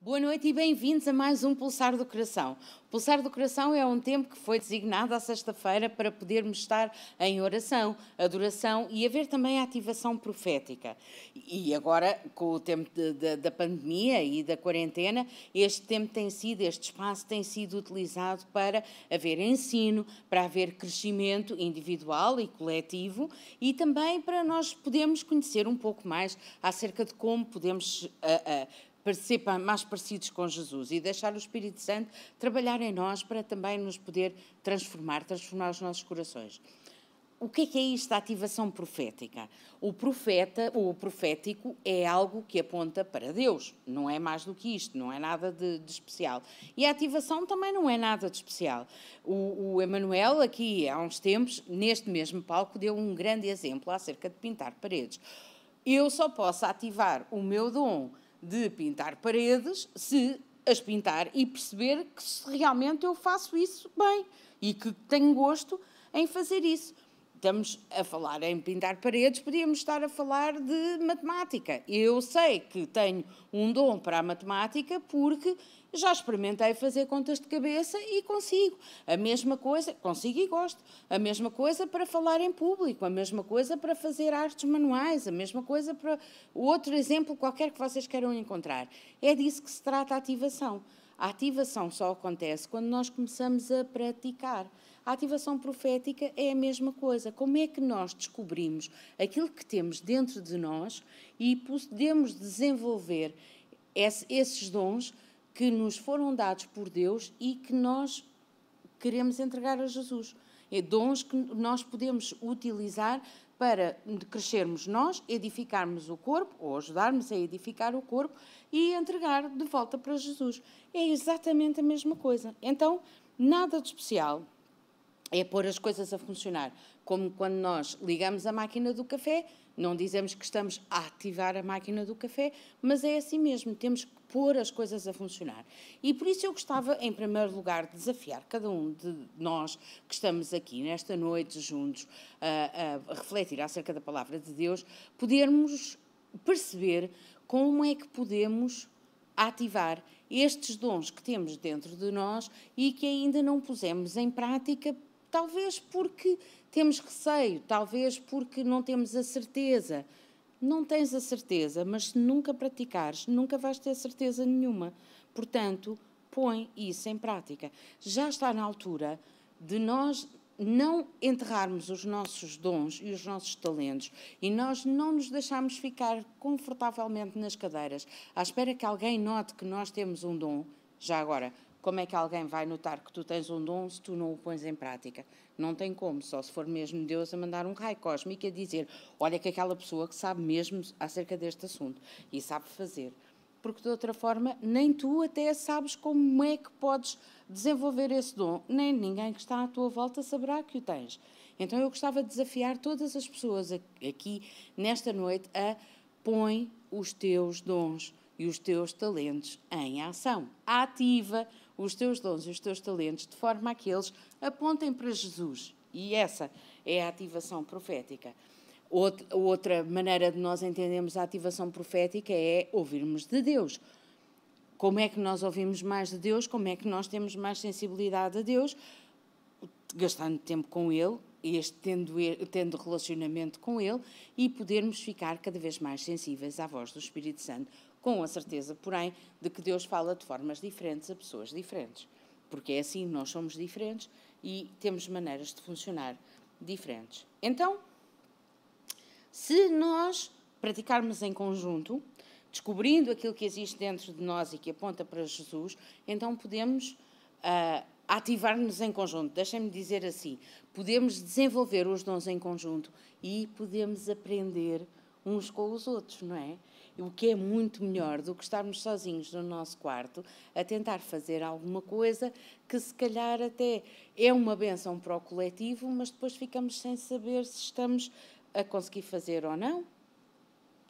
Boa noite e bem-vindos a mais um Pulsar do Coração. O Pulsar do Coração é um tempo que foi designado à sexta-feira para podermos estar em oração, adoração e haver também a ativação profética. E agora, com o tempo de, de, da pandemia e da quarentena, este tempo tem sido, este espaço tem sido utilizado para haver ensino, para haver crescimento individual e coletivo e também para nós podermos conhecer um pouco mais acerca de como podemos. Eh, eh, parecer mais parecidos com Jesus e deixar o Espírito Santo trabalhar em nós para também nos poder transformar, transformar os nossos corações. O que é, que é isto da ativação profética? O profeta, o profético é algo que aponta para Deus, não é mais do que isto, não é nada de, de especial. E a ativação também não é nada de especial. O, o Emanuel, aqui há uns tempos, neste mesmo palco, deu um grande exemplo acerca de pintar paredes. Eu só posso ativar o meu dom de pintar paredes se as pintar e perceber que realmente eu faço isso bem e que tenho gosto em fazer isso estamos a falar em pintar paredes, podíamos estar a falar de matemática. Eu sei que tenho um dom para a matemática porque já experimentei fazer contas de cabeça e consigo. A mesma coisa, consigo e gosto. A mesma coisa para falar em público, a mesma coisa para fazer artes manuais, a mesma coisa para outro exemplo qualquer que vocês queiram encontrar. É disso que se trata a ativação. A ativação só acontece quando nós começamos a praticar. A ativação profética é a mesma coisa. Como é que nós descobrimos aquilo que temos dentro de nós e podemos desenvolver esses dons que nos foram dados por Deus e que nós queremos entregar a Jesus? É dons que nós podemos utilizar para crescermos nós, edificarmos o corpo ou ajudarmos a edificar o corpo e entregar de volta para Jesus. É exatamente a mesma coisa. Então, nada de especial é pôr as coisas a funcionar. Como quando nós ligamos a máquina do café, não dizemos que estamos a ativar a máquina do café, mas é assim mesmo, temos que pôr as coisas a funcionar. E por isso eu gostava, em primeiro lugar, de desafiar cada um de nós que estamos aqui nesta noite juntos a, a refletir acerca da palavra de Deus, podermos perceber como é que podemos ativar estes dons que temos dentro de nós e que ainda não pusemos em prática Talvez porque temos receio, talvez porque não temos a certeza. Não tens a certeza, mas se nunca praticares, nunca vais ter certeza nenhuma. Portanto, põe isso em prática. Já está na altura de nós não enterrarmos os nossos dons e os nossos talentos e nós não nos deixarmos ficar confortavelmente nas cadeiras à espera que alguém note que nós temos um dom. Já agora, como é que alguém vai notar que tu tens um dom se tu não o pões em prática? Não tem como, só se for mesmo Deus a mandar um raio cósmico a dizer: olha que aquela pessoa que sabe mesmo acerca deste assunto e sabe fazer. Porque de outra forma, nem tu até sabes como é que podes desenvolver esse dom, nem ninguém que está à tua volta saberá que o tens. Então eu gostava de desafiar todas as pessoas aqui nesta noite a põe os teus dons e os teus talentos em ação. Ativa os teus dons e os teus talentos de forma a que eles apontem para Jesus. E essa é a ativação profética. Outra maneira de nós entendermos a ativação profética é ouvirmos de Deus. Como é que nós ouvimos mais de Deus? Como é que nós temos mais sensibilidade a Deus? Gastando tempo com Ele, este, tendo, tendo relacionamento com Ele e podermos ficar cada vez mais sensíveis à voz do Espírito Santo com a certeza, porém, de que Deus fala de formas diferentes a pessoas diferentes. Porque é assim, nós somos diferentes e temos maneiras de funcionar diferentes. Então, se nós praticarmos em conjunto, descobrindo aquilo que existe dentro de nós e que aponta para Jesus, então podemos uh, ativar-nos em conjunto. Deixem-me dizer assim: podemos desenvolver os dons em conjunto e podemos aprender uns com os outros, não é? o que é muito melhor do que estarmos sozinhos no nosso quarto a tentar fazer alguma coisa que se calhar até é uma benção para o coletivo, mas depois ficamos sem saber se estamos a conseguir fazer ou não.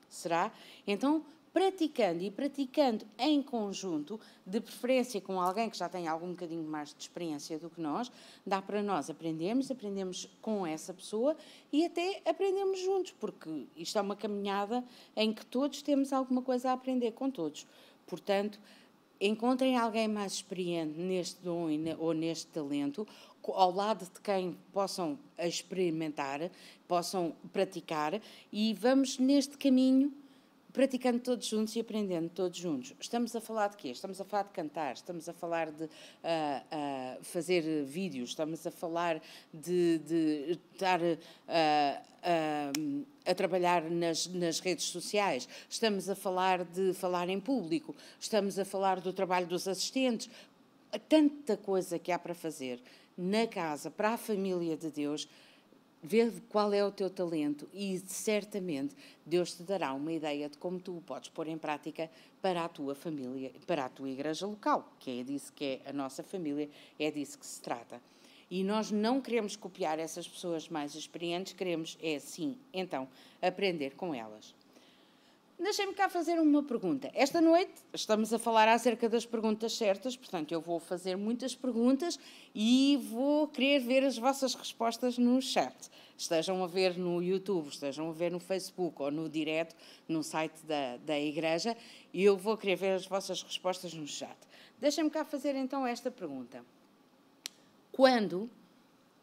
Será? Então, praticando e praticando em conjunto, de preferência com alguém que já tem algum bocadinho mais de experiência do que nós, dá para nós aprendermos, aprendemos com essa pessoa e até aprendemos juntos, porque isto é uma caminhada em que todos temos alguma coisa a aprender com todos. Portanto, encontrem alguém mais experiente neste dom ou neste talento, ao lado de quem possam experimentar, possam praticar e vamos neste caminho praticando todos juntos e aprendendo todos juntos. Estamos a falar de quê? Estamos a falar de cantar, estamos a falar de uh, uh, fazer vídeos, estamos a falar de, de estar uh, a trabalhar nas, nas redes sociais, estamos a falar de falar em público, estamos a falar do trabalho dos assistentes. Tanta coisa que há para fazer na casa, para a família de Deus Vê qual é o teu talento e certamente Deus te dará uma ideia de como tu o podes pôr em prática para a tua família, para a tua igreja local, que é disso que é a nossa família, é disso que se trata. E nós não queremos copiar essas pessoas mais experientes, queremos é sim, então, aprender com elas. Deixem-me cá fazer uma pergunta. Esta noite estamos a falar acerca das perguntas certas, portanto, eu vou fazer muitas perguntas e vou querer ver as vossas respostas no chat. Estejam a ver no YouTube, estejam a ver no Facebook ou no direto, no site da, da Igreja, e eu vou querer ver as vossas respostas no chat. Deixem-me cá fazer então esta pergunta: Quando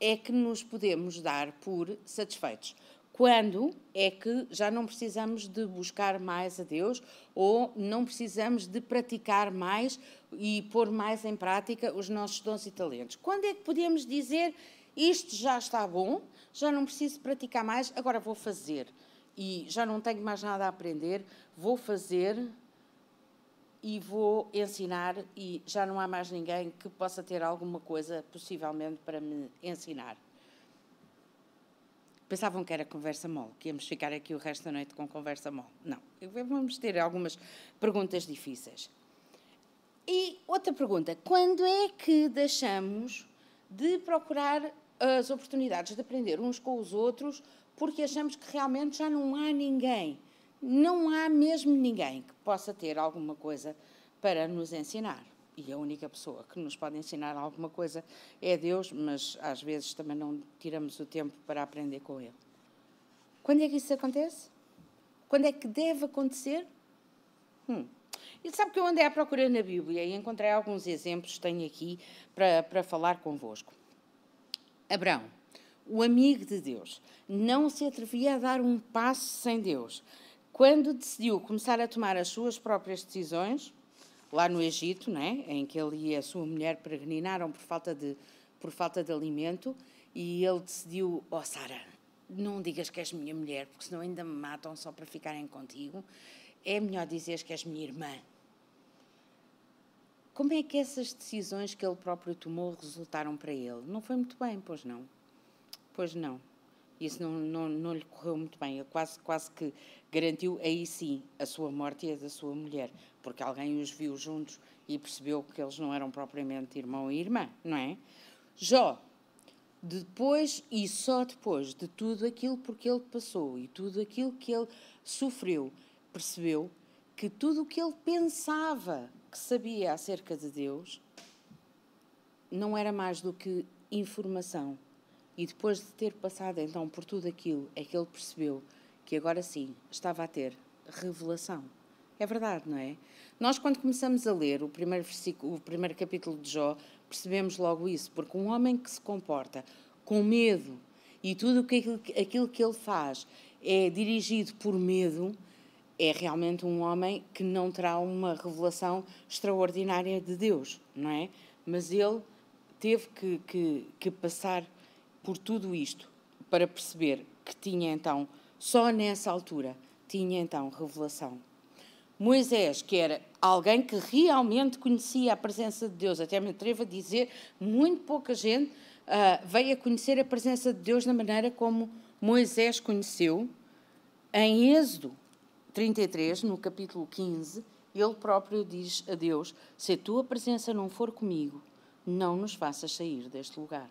é que nos podemos dar por satisfeitos? Quando é que já não precisamos de buscar mais a Deus ou não precisamos de praticar mais e pôr mais em prática os nossos dons e talentos? Quando é que podemos dizer isto já está bom, já não preciso praticar mais, agora vou fazer e já não tenho mais nada a aprender, vou fazer e vou ensinar e já não há mais ninguém que possa ter alguma coisa possivelmente para me ensinar? Pensavam que era conversa mole, que íamos ficar aqui o resto da noite com conversa mole. Não, vamos ter algumas perguntas difíceis. E outra pergunta: quando é que deixamos de procurar as oportunidades de aprender uns com os outros porque achamos que realmente já não há ninguém, não há mesmo ninguém que possa ter alguma coisa para nos ensinar? e a única pessoa que nos pode ensinar alguma coisa é Deus, mas às vezes também não tiramos o tempo para aprender com Ele. Quando é que isso acontece? Quando é que deve acontecer? Hum. E sabe que eu andei à procura na Bíblia e encontrei alguns exemplos, tenho aqui para, para falar convosco. Abraão, o amigo de Deus, não se atrevia a dar um passo sem Deus. Quando decidiu começar a tomar as suas próprias decisões, lá no Egito, né, em que ele e a sua mulher peregrinaram por falta de, por falta de alimento, e ele decidiu: Ó oh, Sara, não digas que és minha mulher, porque senão ainda me matam só para ficarem contigo. É melhor dizeres que és minha irmã. Como é que essas decisões que ele próprio tomou resultaram para ele? Não foi muito bem, pois não? Pois não. Isso não, não, não lhe correu muito bem. Ele quase, quase que garantiu, aí sim, a sua morte e a da sua mulher, porque alguém os viu juntos e percebeu que eles não eram propriamente irmão e irmã, não é? Jó, depois e só depois de tudo aquilo porque ele passou e tudo aquilo que ele sofreu, percebeu que tudo o que ele pensava que sabia acerca de Deus não era mais do que informação e depois de ter passado então por tudo aquilo, é que ele percebeu que agora sim estava a ter revelação. É verdade, não é? Nós, quando começamos a ler o primeiro, versículo, o primeiro capítulo de Jó, percebemos logo isso, porque um homem que se comporta com medo e tudo que, aquilo que ele faz é dirigido por medo, é realmente um homem que não terá uma revelação extraordinária de Deus, não é? Mas ele teve que, que, que passar por tudo isto, para perceber que tinha então, só nessa altura, tinha então revelação. Moisés, que era alguém que realmente conhecia a presença de Deus, até me atrevo a dizer, muito pouca gente uh, veio a conhecer a presença de Deus da maneira como Moisés conheceu. Em Êxodo 33, no capítulo 15, ele próprio diz a Deus: Se a tua presença não for comigo, não nos faças sair deste lugar.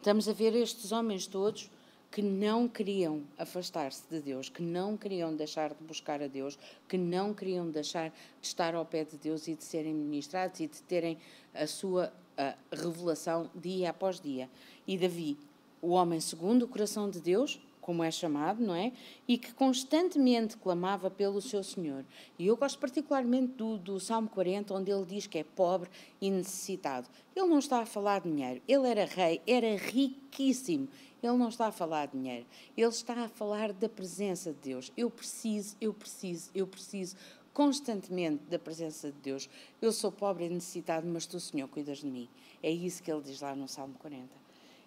Estamos a ver estes homens todos que não queriam afastar-se de Deus, que não queriam deixar de buscar a Deus, que não queriam deixar de estar ao pé de Deus e de serem ministrados e de terem a sua a revelação dia após dia. E Davi, o homem segundo o coração de Deus, como é chamado, não é? E que constantemente clamava pelo seu Senhor. E eu gosto particularmente do, do Salmo 40, onde ele diz que é pobre e necessitado. Ele não está a falar de dinheiro. Ele era rei, era riquíssimo. Ele não está a falar de dinheiro. Ele está a falar da presença de Deus. Eu preciso, eu preciso, eu preciso constantemente da presença de Deus. Eu sou pobre e necessitado, mas tu, Senhor, cuidas de mim. É isso que ele diz lá no Salmo 40.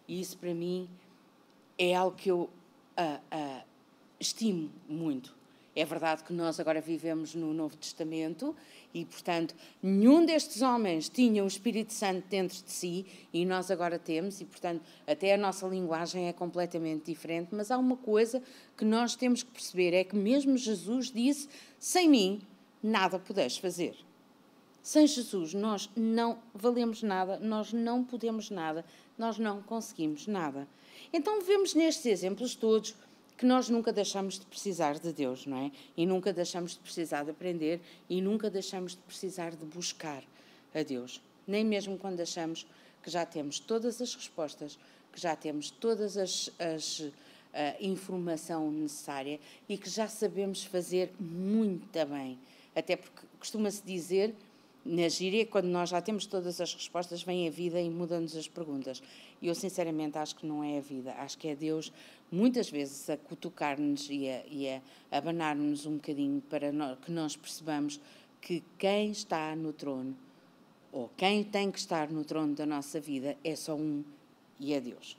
E isso para mim é algo que eu uh, uh, estimo muito. É verdade que nós agora vivemos no Novo Testamento e, portanto, nenhum destes homens tinha o Espírito Santo dentro de si e nós agora temos, e, portanto, até a nossa linguagem é completamente diferente. Mas há uma coisa que nós temos que perceber: é que mesmo Jesus disse, sem mim nada podes fazer. Sem Jesus nós não valemos nada, nós não podemos nada, nós não conseguimos nada. Então vemos nestes exemplos todos que nós nunca deixamos de precisar de Deus, não é? E nunca deixamos de precisar de aprender e nunca deixamos de precisar de buscar a Deus. Nem mesmo quando achamos que já temos todas as respostas, que já temos todas as, as a eh, informação necessária e que já sabemos fazer muito bem. Até porque costuma-se dizer na gíria, quando nós já temos todas as respostas, vem a vida e muda-nos as perguntas. E eu, sinceramente, acho que não é a vida. Acho que é Deus, muitas vezes, a cutucar-nos e a, e a abanar-nos um bocadinho para que nós percebamos que quem está no trono, ou quem tem que estar no trono da nossa vida, é só um, e é Deus.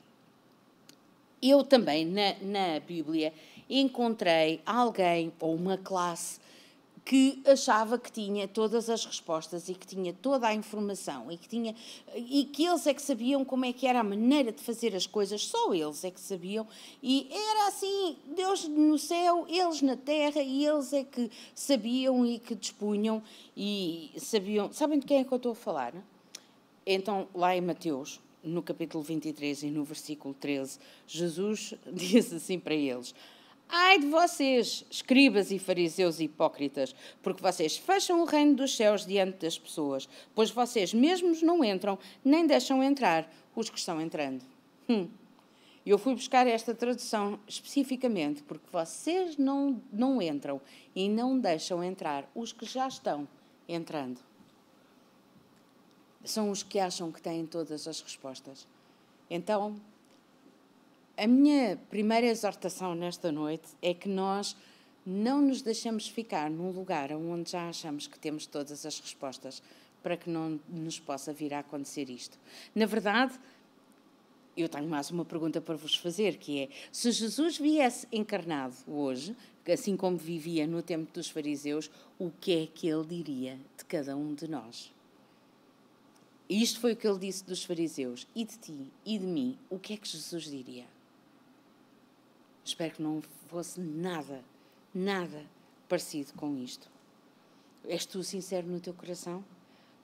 Eu também, na, na Bíblia, encontrei alguém ou uma classe que achava que tinha todas as respostas e que tinha toda a informação e que tinha e que eles é que sabiam como é que era a maneira de fazer as coisas, só eles é que sabiam e era assim, Deus no céu, eles na terra e eles é que sabiam e que dispunham e sabiam, sabem de quem é que eu estou a falar? Então, lá em Mateus, no capítulo 23 e no versículo 13, Jesus diz assim para eles: Ai de vocês, escribas e fariseus hipócritas, porque vocês fecham o reino dos céus diante das pessoas, pois vocês mesmos não entram, nem deixam entrar os que estão entrando. Hum. Eu fui buscar esta tradução especificamente porque vocês não, não entram e não deixam entrar os que já estão entrando. São os que acham que têm todas as respostas. Então, a minha primeira exortação nesta noite é que nós não nos deixemos ficar num lugar onde já achamos que temos todas as respostas para que não nos possa vir a acontecer isto. Na verdade, eu tenho mais uma pergunta para vos fazer, que é, se Jesus viesse encarnado hoje, assim como vivia no tempo dos fariseus, o que é que ele diria de cada um de nós? isto foi o que ele disse dos fariseus, e de ti, e de mim, o que é que Jesus diria? Espero que não fosse nada, nada parecido com isto. És tu sincero no teu coração?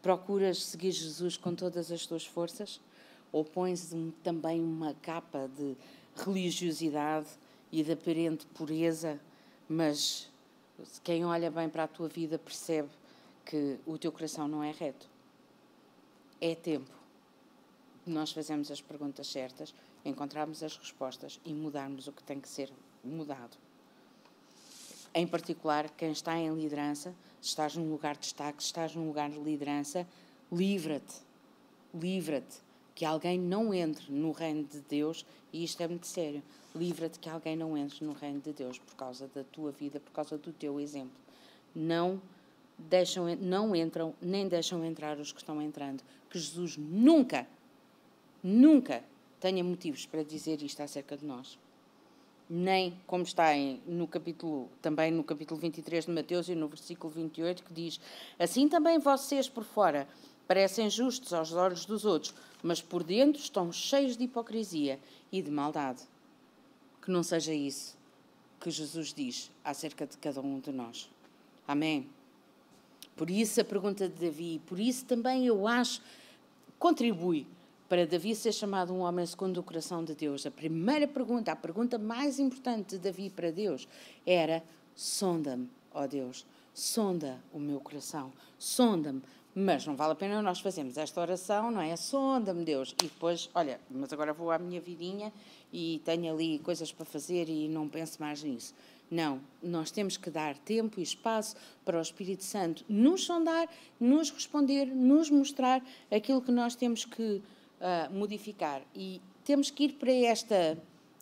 Procuras seguir Jesus com todas as tuas forças? Ou pões também uma capa de religiosidade e de aparente pureza, mas quem olha bem para a tua vida percebe que o teu coração não é reto? É tempo nós fazemos as perguntas certas encontrarmos as respostas e mudarmos o que tem que ser mudado. Em particular, quem está em liderança, se estás num lugar de destaque, se estás num lugar de liderança, livra-te. Livra-te que alguém não entre no reino de Deus, e isto é muito sério. Livra-te que alguém não entre no reino de Deus por causa da tua vida, por causa do teu exemplo. Não deixam, não entram, nem deixam entrar os que estão entrando. Que Jesus nunca, nunca tenha motivos para dizer isto acerca de nós. Nem como está em, no capítulo, também no capítulo 23 de Mateus e no versículo 28, que diz: Assim também vocês por fora parecem justos aos olhos dos outros, mas por dentro estão cheios de hipocrisia e de maldade. Que não seja isso que Jesus diz acerca de cada um de nós. Amém? Por isso a pergunta de Davi, por isso também eu acho, contribui para Davi ser chamado um homem segundo o coração de Deus, a primeira pergunta, a pergunta mais importante de Davi para Deus era: sonda-me, ó Deus, sonda o meu coração, sonda-me. Mas não vale a pena nós fazermos esta oração, não é? Sonda-me, Deus. E depois, olha, mas agora vou à minha vidinha e tenho ali coisas para fazer e não penso mais nisso. Não, nós temos que dar tempo e espaço para o Espírito Santo nos sondar, nos responder, nos mostrar aquilo que nós temos que uh, modificar. E temos que ir para esta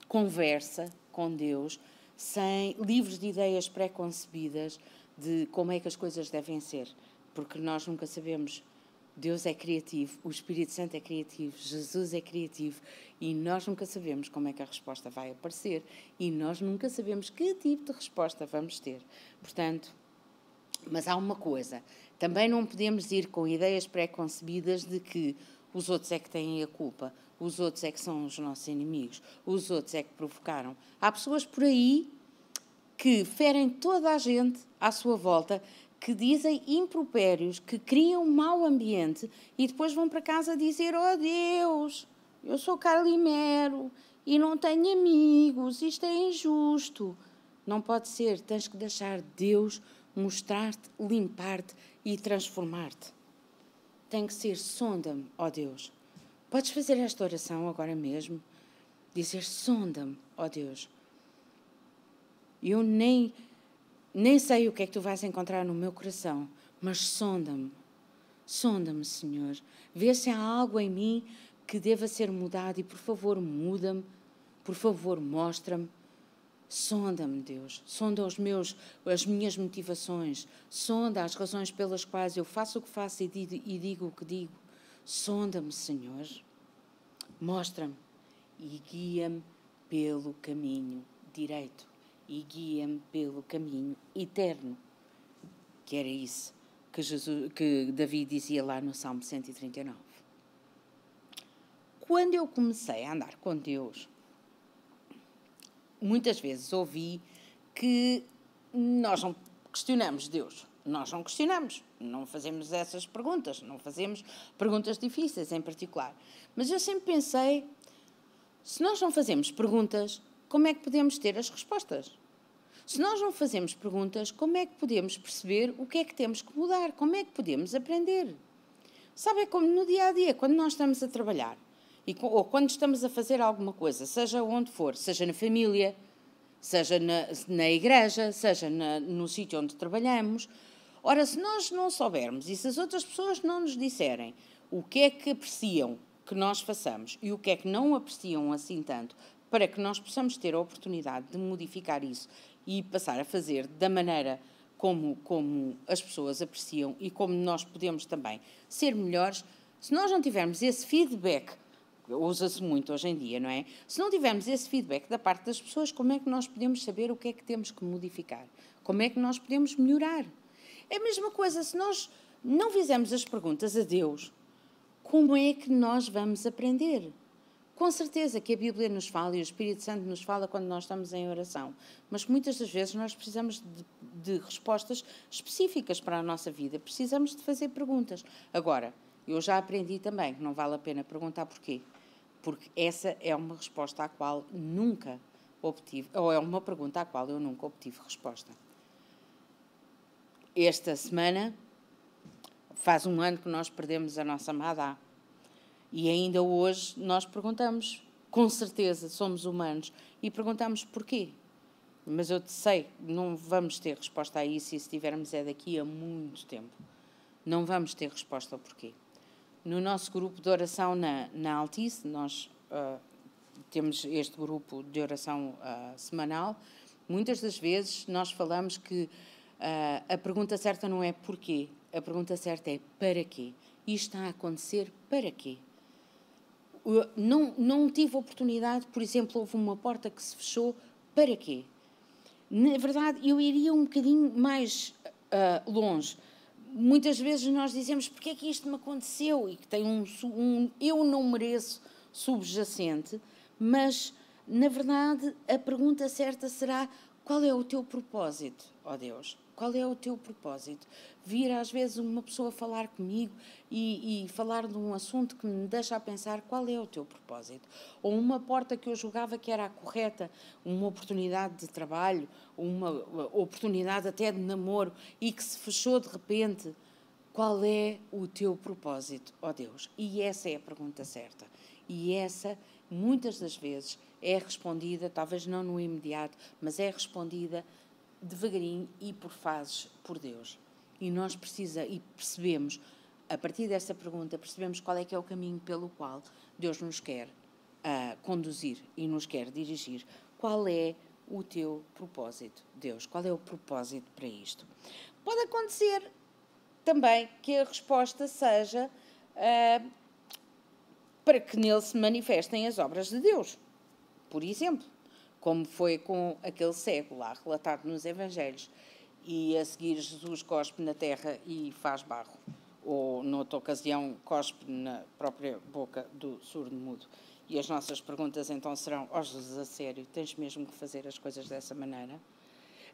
conversa com Deus sem livros de ideias preconcebidas de como é que as coisas devem ser, porque nós nunca sabemos. Deus é criativo, o Espírito Santo é criativo, Jesus é criativo e nós nunca sabemos como é que a resposta vai aparecer e nós nunca sabemos que tipo de resposta vamos ter. Portanto, mas há uma coisa, também não podemos ir com ideias preconcebidas de que os outros é que têm a culpa, os outros é que são os nossos inimigos, os outros é que provocaram. Há pessoas por aí que ferem toda a gente à sua volta, que dizem impropérios, que criam um mau ambiente e depois vão para casa dizer: Oh Deus, eu sou Carlimero e não tenho amigos, isto é injusto. Não pode ser, tens que deixar Deus mostrar-te, limpar-te e transformar-te tem que ser: sonda-me, ó Deus. Podes fazer esta oração agora mesmo? Dizer: sonda-me, ó Deus. Eu nem, nem sei o que é que tu vais encontrar no meu coração, mas sonda-me. Sonda-me, Senhor. Vê se há algo em mim que deva ser mudado e, por favor, muda-me. Por favor, mostra-me. Sonda-me, Deus, sonda os meus, as minhas motivações, sonda as razões pelas quais eu faço o que faço e digo o que digo. Sonda-me, Senhor, mostra-me e guia-me pelo caminho direito e guia-me pelo caminho eterno. Que era isso que, Jesus, que Davi dizia lá no Salmo 139. Quando eu comecei a andar com Deus, muitas vezes ouvi que nós não questionamos Deus. Nós não questionamos, não fazemos essas perguntas, não fazemos perguntas difíceis em particular. Mas eu sempre pensei: se nós não fazemos perguntas, como é que podemos ter as respostas? Se nós não fazemos perguntas, como é que podemos perceber o que é que temos que mudar? Como é que podemos aprender? Sabe, é como no dia a dia, quando nós estamos a trabalhar ou quando estamos a fazer alguma coisa, seja onde for, seja na família, seja na, na igreja, seja na, no sítio onde trabalhamos. Ora, se nós não soubermos e se as outras pessoas não nos disserem o que é que apreciam que nós façamos e o que é que não apreciam assim tanto, para que nós possamos ter a oportunidade de modificar isso e passar a fazer da maneira como, como as pessoas apreciam e como nós podemos também ser melhores, se nós não tivermos esse feedback usa-se muito hoje em dia, não é? Se não tivermos esse feedback da parte das pessoas, como é que nós podemos saber o que é que temos que modificar? Como é que nós podemos melhorar? É a mesma coisa, se nós não fizermos as perguntas a Deus, como é que nós vamos aprender? Com certeza que a Bíblia nos fala e o Espírito Santo nos fala quando nós estamos em oração, mas muitas das vezes nós precisamos de, de respostas específicas para a nossa vida, precisamos de fazer perguntas. Agora, eu já aprendi também que não vale a pena perguntar porquê. Porque essa é uma resposta à qual nunca obtive, ou é uma pergunta à qual eu nunca obtive resposta. Esta semana faz um ano que nós perdemos a nossa Madá. E ainda hoje nós perguntamos, com certeza somos humanos, e perguntamos porquê. Mas eu te sei, não vamos ter resposta a isso, e se tivermos é daqui a muito tempo. Não vamos ter resposta ao porquê. No nosso grupo de oração na, na Altice, nós uh, temos este grupo de oração uh, semanal, muitas das vezes nós falamos que uh, a pergunta certa não é porquê, a pergunta certa é para quê. Isto está a acontecer para quê? Não, não tive oportunidade, por exemplo, houve uma porta que se fechou, para quê? Na verdade, eu iria um bocadinho mais longe muitas vezes nós dizemos porque é que isto me aconteceu e que tem um, um eu não mereço subjacente, mas na verdade a pergunta certa será qual é o teu propósito, ó oh Deus? Qual é o teu propósito? Vir às vezes uma pessoa falar comigo e, e, falar de um assunto que me deixa a pensar qual é o teu propósito? Ou uma porta que eu julgava que era a correta, uma oportunidade de trabalho, uma oportunidade até de namoro e que se fechou de repente. Qual é o teu propósito, ó oh Deus? E essa é a pergunta certa. E essa, muitas das vezes, é respondida, talvez não no imediato, mas é respondida devagarinho e por fases por Deus. E nós precisa e percebemos, a partir dessa pergunta, percebemos qual é que é o caminho pelo qual Deus nos quer uh, conduzir e nos quer dirigir. Qual é o teu propósito, Deus? Qual é o propósito para isto? Pode acontecer também que a resposta seja uh, para que nele se manifestem as obras de Deus, por exemplo como foi com aquele cego lá, relatado nos Evangelhos. E a seguir, Jesus cospe na terra e faz barro, ou, noutra ocasião, cospe na própria boca do surdo-mudo. E as nossas perguntas então serão: Ó oh, Jesus, a sério, tens mesmo que fazer as coisas dessa maneira?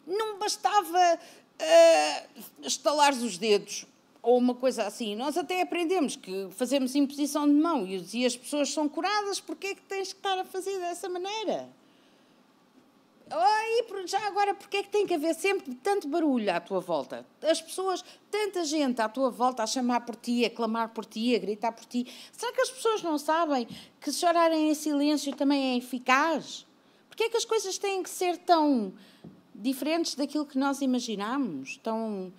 Não bastava uh, estalar os dedos ou uma coisa assim. Nós até aprendemos que fazemos imposição de mão e as pessoas são curadas, porque é que tens que estar a fazer dessa maneira? Oi, já agora, porque é que tem que haver sempre tanto barulho à tua volta? As pessoas, tanta gente à tua volta a chamar por ti, a clamar por ti, a gritar por ti. Será que as pessoas não sabem que chorarem em silêncio também é eficaz? Porque é que as coisas têm que ser tão diferentes daquilo que nós imaginamos? Tão,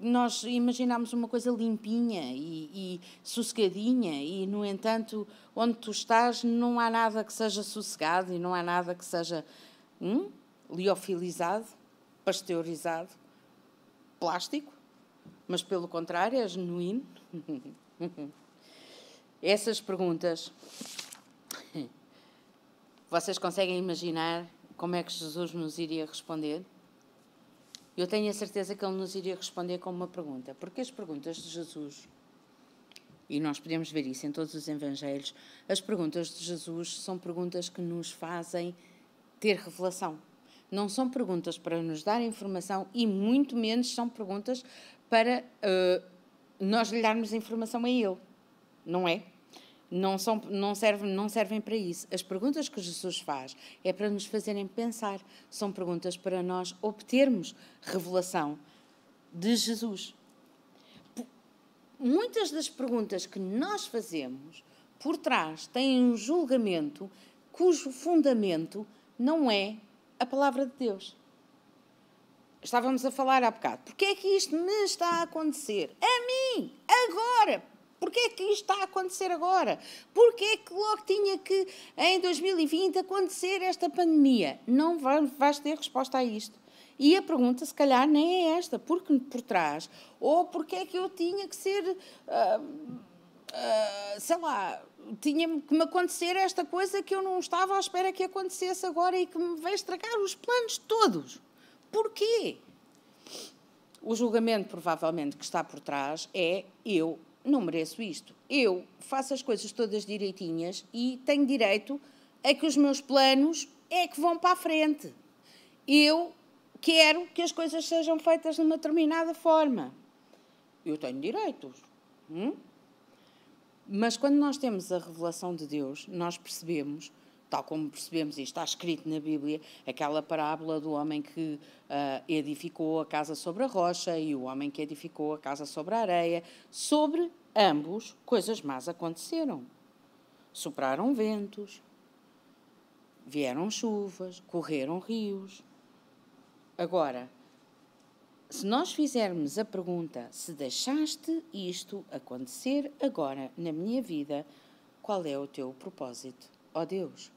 nós imaginámos uma coisa limpinha e, e sossegadinha, e no entanto, onde tu estás, não há nada que seja sossegado e não há nada que seja hum? liofilizado, pasteurizado, plástico, mas pelo contrário é genuíno? Essas perguntas vocês conseguem imaginar como é que Jesus nos iria responder? Eu tenho a certeza que ele nos iria responder com uma pergunta, porque as perguntas de Jesus, e nós podemos ver isso em todos os evangelhos, as perguntas de Jesus são perguntas que nos fazem ter revelação. Não são perguntas para nos dar informação e muito menos são perguntas para uh, nós lhe darmos informação a ele, não é? Não, são, não, servem, não servem para isso. As perguntas que Jesus faz é para nos fazerem pensar, são perguntas para nós obtermos revelação de Jesus. Muitas das perguntas que nós fazemos por trás têm um julgamento cujo fundamento não é a palavra de Deus. Estávamos a falar há bocado. Porquê é que isto me está a acontecer? A mim! Agora! Porquê é que isto está a acontecer agora? Porquê é que logo tinha que, em 2020, acontecer esta pandemia? Não vais ter resposta a isto. E a pergunta, se calhar, nem é esta. Porque por trás? Ou porquê é que eu tinha que ser... Uh, ah, sei lá, tinha que me acontecer esta coisa que eu não estava à espera que acontecesse agora e que me vai estragar os planos todos. Porquê? O julgamento, provavelmente, que está por trás é eu não mereço isto. Eu faço as coisas todas direitinhas e tenho direito a que os meus planos é que vão para a frente. Eu quero que as coisas sejam feitas de uma determinada forma. Eu tenho direitos. Hum? Mas quando nós temos a revelação de Deus, nós percebemos, tal como percebemos e está escrito na Bíblia, aquela parábola do homem que uh, edificou a casa sobre a rocha e o homem que edificou a casa sobre a areia. Sobre ambos, coisas más aconteceram. Sopraram ventos, vieram chuvas, correram rios. Agora, se nós fizermos a pergunta: se deixaste isto acontecer agora na minha vida, qual é o teu propósito, ó oh Deus?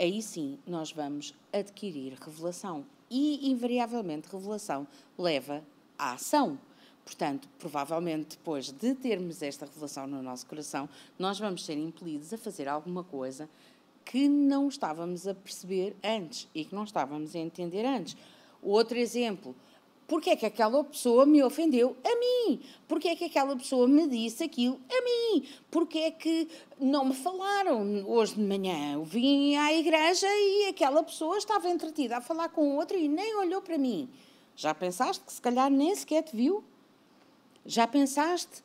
Aí sim nós vamos adquirir revelação e, invariavelmente, revelação leva à ação. Portanto, provavelmente depois de termos esta revelação no nosso coração, nós vamos ser impelidos a fazer alguma coisa que não estávamos a perceber antes e que não estávamos a entender antes. Outro exemplo, porque é que aquela pessoa me ofendeu a mim? Porque é que aquela pessoa me disse aquilo a mim? Porque é que não me falaram hoje de manhã? Eu vim à igreja e aquela pessoa estava entretida a falar com outra e nem olhou para mim. Já pensaste que se calhar nem sequer te viu? Já pensaste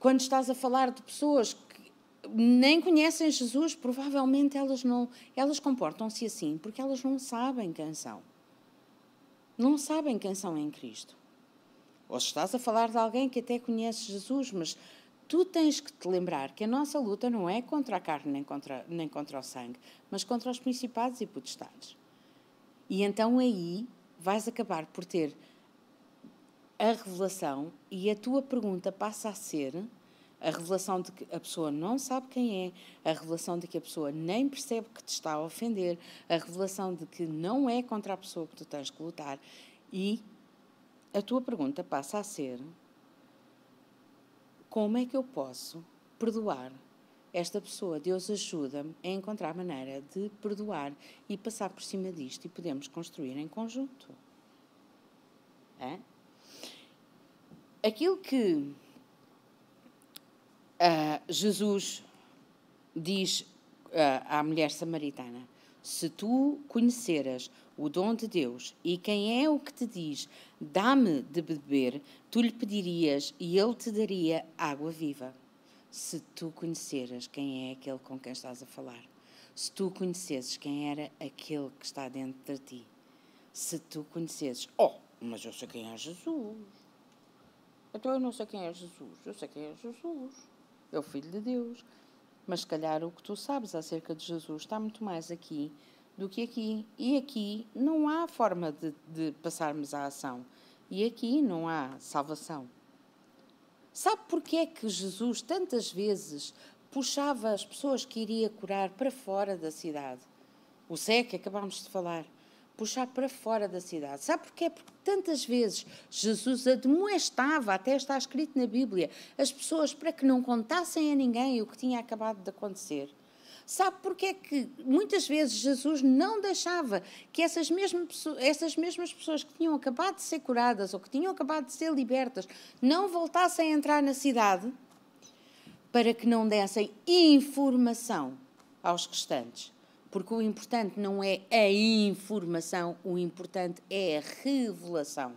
quando estás a falar de pessoas que nem conhecem Jesus, provavelmente elas não, elas comportam-se assim porque elas não sabem quem são não sabem quem são em Cristo. Ou estás a falar de alguém que até conhece Jesus, mas tu tens que te lembrar que a nossa luta não é contra a carne nem contra, nem contra o sangue, mas contra os principados e potestades. E então aí vais acabar por ter a revelação e a tua pergunta passa a ser a revelação de que a pessoa não sabe quem é, a revelação de que a pessoa nem percebe que te está a ofender, a revelação de que não é contra a pessoa que tu tens que lutar. E a tua pergunta passa a ser: como é que eu posso perdoar esta pessoa? Deus ajuda-me a encontrar maneira de perdoar e passar por cima disto e podemos construir em conjunto. É? Aquilo que Uh, Jesus diz uh, à mulher samaritana: Se tu conheceras o dom de Deus e quem é o que te diz, dá-me de beber, tu lhe pedirias e ele te daria água viva. Se tu conheceras quem é aquele com quem estás a falar, se tu conhecesses quem era aquele que está dentro de ti, se tu conhecesses, oh, mas eu sei quem é Jesus. Então eu não sei quem é Jesus, eu sei quem é Jesus é o Filho de Deus. Mas se calhar o que tu sabes acerca de Jesus está muito mais aqui do que aqui. E aqui não há forma de, de passarmos à ação. E aqui não há salvação. Sabe porquê é que Jesus tantas vezes puxava as pessoas que iria curar para fora da cidade? O sé que acabámos de falar puxar para fora da cidade. Sabe porquê? Porque tantas vezes Jesus admoestava, até está escrito na Bíblia, as pessoas para que não contassem a ninguém o que tinha acabado de acontecer. Sabe porquê é que muitas vezes Jesus não deixava que essas, mesmo, essas mesmas pessoas que tinham acabado de ser curadas ou que tinham acabado de ser libertas não voltassem a entrar na cidade para que não dessem informação aos restantes? porque o importante não é a informação, o importante é a revelação.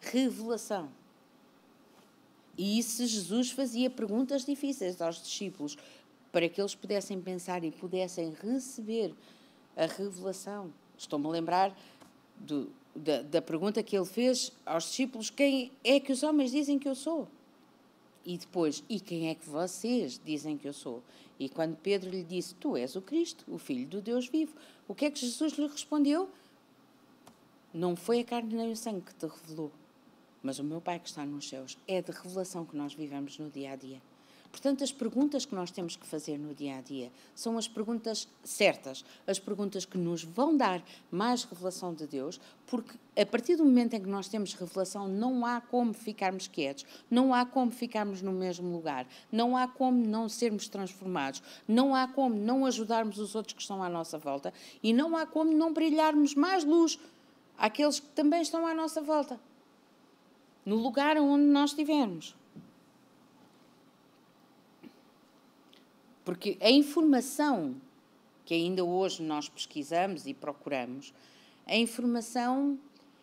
Revelação. E isso Jesus fazia perguntas difíceis aos discípulos para que eles pudessem pensar e pudessem receber a revelação. Estou-me a lembrar do, da, da pergunta que ele fez aos discípulos: quem é que os homens dizem que eu sou? E depois, e quem é que vocês dizem que eu sou? E quando Pedro lhe disse, Tu és o Cristo, o Filho do Deus vivo, o que é que Jesus lhe respondeu? Não foi a carne nem o sangue que te revelou, mas o meu Pai que está nos céus. É de revelação que nós vivemos no dia a dia. Portanto, as perguntas que nós temos que fazer no dia a dia são as perguntas certas, as perguntas que nos vão dar mais revelação de Deus, porque a partir do momento em que nós temos revelação, não há como ficarmos quietos, não há como ficarmos no mesmo lugar, não há como não sermos transformados, não há como não ajudarmos os outros que estão à nossa volta e não há como não brilharmos mais luz àqueles que também estão à nossa volta, no lugar onde nós estivermos. Porque a informação que ainda hoje nós pesquisamos e procuramos, a informação,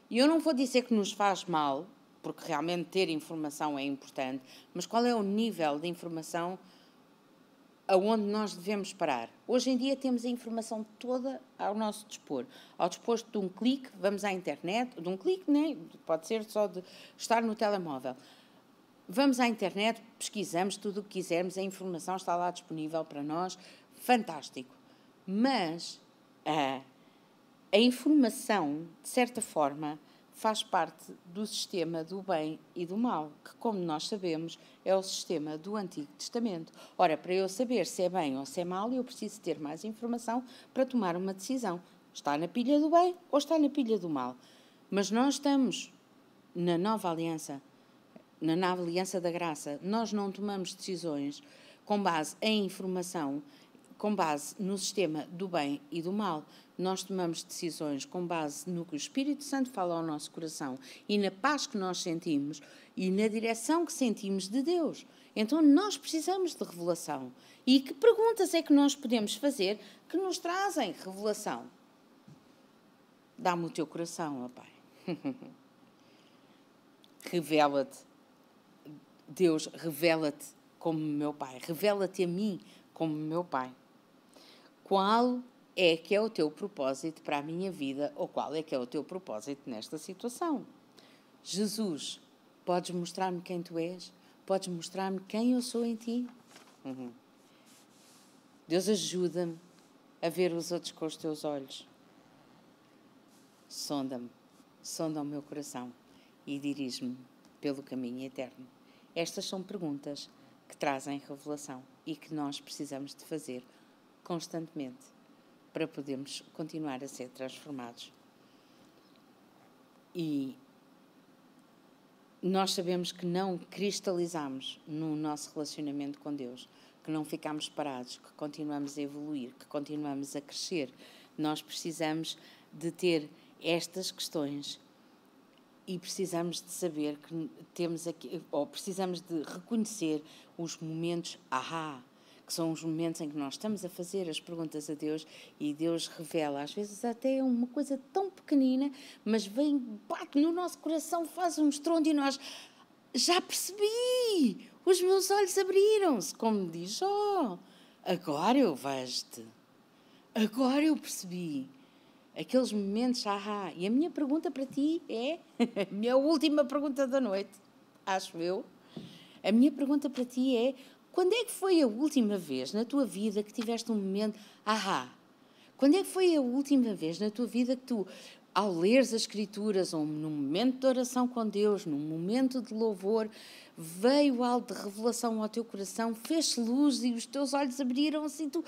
e eu não vou dizer que nos faz mal, porque realmente ter informação é importante, mas qual é o nível de informação aonde nós devemos parar. Hoje em dia temos a informação toda ao nosso dispor. Ao dispor de um clique, vamos à internet, de um clique, né? pode ser só de estar no telemóvel. Vamos à internet, pesquisamos tudo o que quisermos, a informação está lá disponível para nós, fantástico. Mas a, a informação, de certa forma, faz parte do sistema do bem e do mal, que, como nós sabemos, é o sistema do Antigo Testamento. Ora, para eu saber se é bem ou se é mal, eu preciso ter mais informação para tomar uma decisão. Está na pilha do bem ou está na pilha do mal? Mas nós estamos na nova aliança na Aliança da Graça, nós não tomamos decisões com base em informação, com base no sistema do bem e do mal. Nós tomamos decisões com base no que o Espírito Santo fala ao nosso coração e na paz que nós sentimos e na direção que sentimos de Deus. Então nós precisamos de revelação. E que perguntas é que nós podemos fazer que nos trazem revelação? Dá-me o teu coração, ó Pai. Revela-te Deus, revela-te como meu Pai, revela-te a mim como meu Pai. Qual é que é o teu propósito para a minha vida ou qual é que é o teu propósito nesta situação? Jesus, podes mostrar-me quem tu és? Podes mostrar-me quem eu sou em ti? Uhum. Deus ajuda-me a ver os outros com os teus olhos. Sonda-me, sonda o meu coração e dirige-me pelo caminho eterno. Estas são perguntas que trazem revelação e que nós precisamos de fazer constantemente para podermos continuar a ser transformados. E nós sabemos que não cristalizamos no nosso relacionamento com Deus, que não ficamos parados, que continuamos a evoluir, que continuamos a crescer. Nós precisamos de ter estas questões e precisamos de saber que temos aqui, ou precisamos de reconhecer os momentos ahá, que são os momentos em que nós estamos a fazer as perguntas a Deus e Deus revela, às vezes até é uma coisa tão pequenina, mas vem, bate no nosso coração, faz um estrondo e nós já percebi, os meus olhos abriram-se, como diz Jó, oh, agora eu vejo-te, agora eu percebi aqueles momentos, ahá. E a minha pergunta para ti é, a minha última pergunta da noite, acho eu. A minha pergunta para ti é: quando é que foi a última vez na tua vida que tiveste um momento, ahá? Quando é que foi a última vez na tua vida que tu, ao leres as Escrituras, ou num momento de oração com Deus, num momento de louvor, veio algo de revelação ao teu coração, fez luz e os teus olhos abriram assim, tu.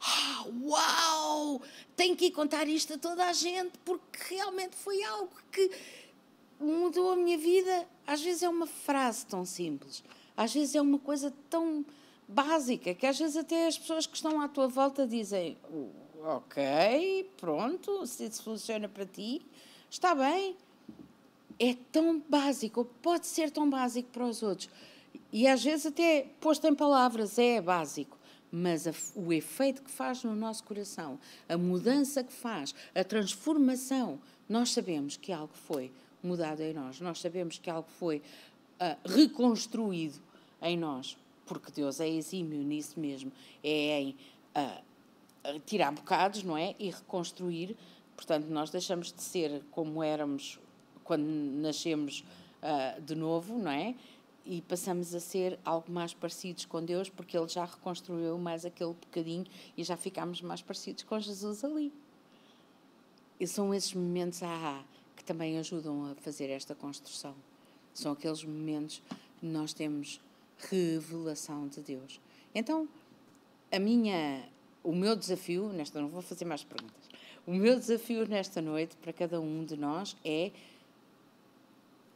Ah, uau! Tenho que contar isto a toda a gente porque realmente foi algo que mudou a minha vida. Às vezes é uma frase tão simples, às vezes é uma coisa tão básica que às vezes até as pessoas que estão à tua volta dizem: Ok, pronto, se isso funciona para ti, está bem. É tão básico, ou pode ser tão básico para os outros. E às vezes até posto em palavras, é básico mas a, o efeito que faz no nosso coração, a mudança que faz, a transformação, nós sabemos que algo foi mudado em nós, nós sabemos que algo foi uh, reconstruído em nós, porque Deus é exímio nisso mesmo, é em uh, tirar bocados, não é? E reconstruir. Portanto, nós deixamos de ser como éramos quando nascemos uh, de novo, não é? e passamos a ser algo mais parecidos com Deus, porque Ele já reconstruiu mais aquele bocadinho e já ficámos mais parecidos com Jesus ali. E são esses momentos ah, que também ajudam a fazer esta construção. São aqueles momentos que nós temos revelação de Deus. Então, a minha, o meu desafio nesta não vou fazer mais perguntas. O meu desafio nesta noite para cada um de nós é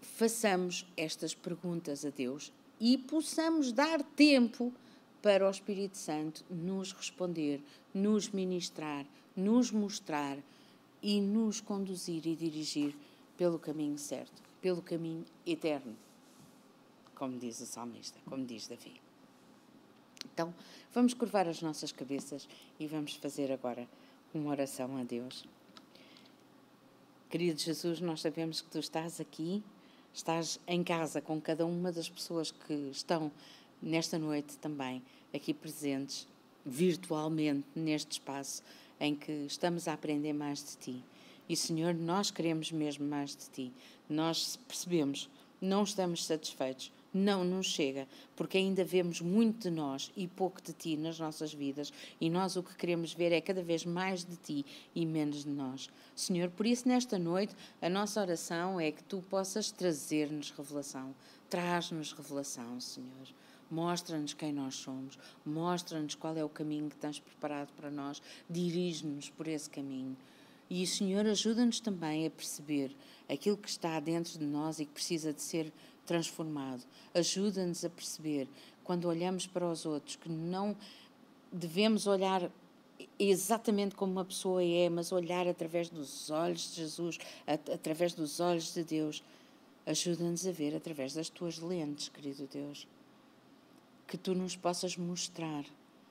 façamos estas perguntas a Deus e possamos dar tempo para o Espírito Santo nos responder, nos ministrar, nos mostrar e nos conduzir e dirigir pelo caminho certo, pelo caminho eterno, como diz o salmista, como diz Davi. Então, vamos curvar as nossas cabeças e vamos fazer agora uma oração a Deus. Querido Jesus, nós sabemos que tu estás aqui estás em casa com cada uma das pessoas que estão nesta noite também aqui presentes, virtualmente, neste espaço em que estamos a aprender mais de ti. E, Senhor, nós queremos mesmo mais de ti. Nós percebemos, não estamos satisfeitos não nos chega, porque ainda vemos muito de nós e pouco de ti nas nossas vidas, e nós o que queremos ver é cada vez mais de ti e menos de nós. Senhor, por isso nesta noite a nossa oração é que tu possas trazer-nos revelação. Traz-nos revelação, Senhor. Mostra-nos quem nós somos, mostra-nos qual é o caminho que tens preparado para nós, dirige-nos por esse caminho. E, Senhor, ajuda-nos também a perceber aquilo que está dentro de nós e que precisa de ser transformado. Ajuda-nos a perceber, quando olhamos para os outros, que não devemos olhar exatamente como uma pessoa é, mas olhar através dos olhos de Jesus, at através dos olhos de Deus. Ajuda-nos a ver através das tuas lentes, querido Deus. Que tu nos possas mostrar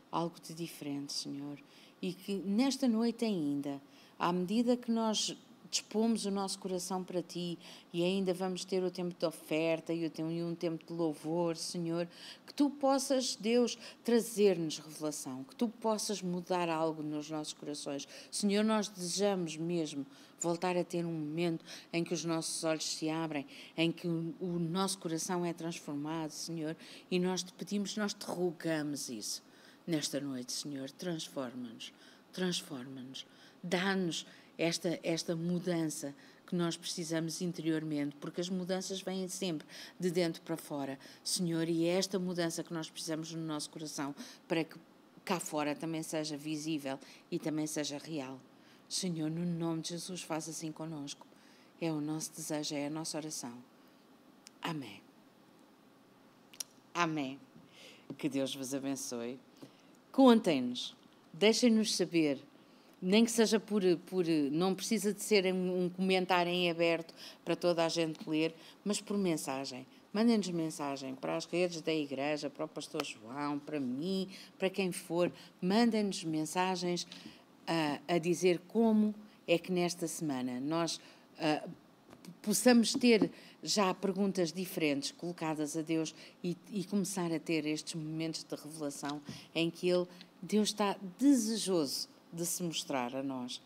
algo de diferente, Senhor. E que nesta noite ainda, à medida que nós dispomos o nosso coração para ti e ainda vamos ter o tempo de oferta e um tempo de louvor, Senhor, que tu possas, Deus, trazer-nos revelação, que tu possas mudar algo nos nossos corações. Senhor, nós desejamos mesmo voltar a ter um momento em que os nossos olhos se abrem, em que o, nosso coração é transformado, Senhor, e nós te pedimos, nós te rogamos isso. Nesta noite, Senhor, transforma-nos, transforma-nos, dá-nos esta, esta mudança que nós precisamos interiormente, porque as mudanças vêm sempre de dentro para fora, Senhor, e é esta mudança que nós precisamos no nosso coração para que cá fora também seja visível e também seja real. Senhor, no nome de Jesus, faz assim conosco. É o nosso desejo, é a nossa oração. Amém. Amém. Que Deus vos abençoe. Contem-nos, deixem-nos saber nem que seja por, por não precisa de ser um comentário em aberto para toda a gente ler, mas por mensagem. Mandem-nos mensagem para as redes da Igreja, para o Pastor João, para mim, para quem for. Mandem-nos mensagens a, a dizer como é que nesta semana nós a, possamos ter já perguntas diferentes colocadas a Deus e, e começar a ter estes momentos de revelação em que Ele, Deus está desejoso de se mostrar a nós.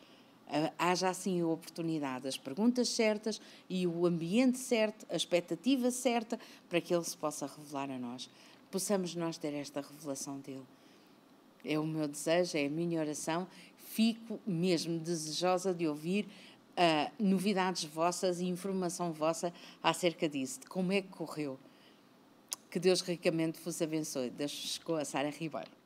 Ah, haja assim a oportunidade, as perguntas certas e o ambiente certo, a expectativa certa para que ele se possa revelar a nós. Possamos nós ter esta revelação dele. É o meu desejo, é a minha oração. Fico mesmo desejosa de ouvir uh, novidades vossas e informação vossa acerca disso, de como é que correu. Que Deus ricamente vos abençoe. Deixo-vos com a Sara Ribeiro.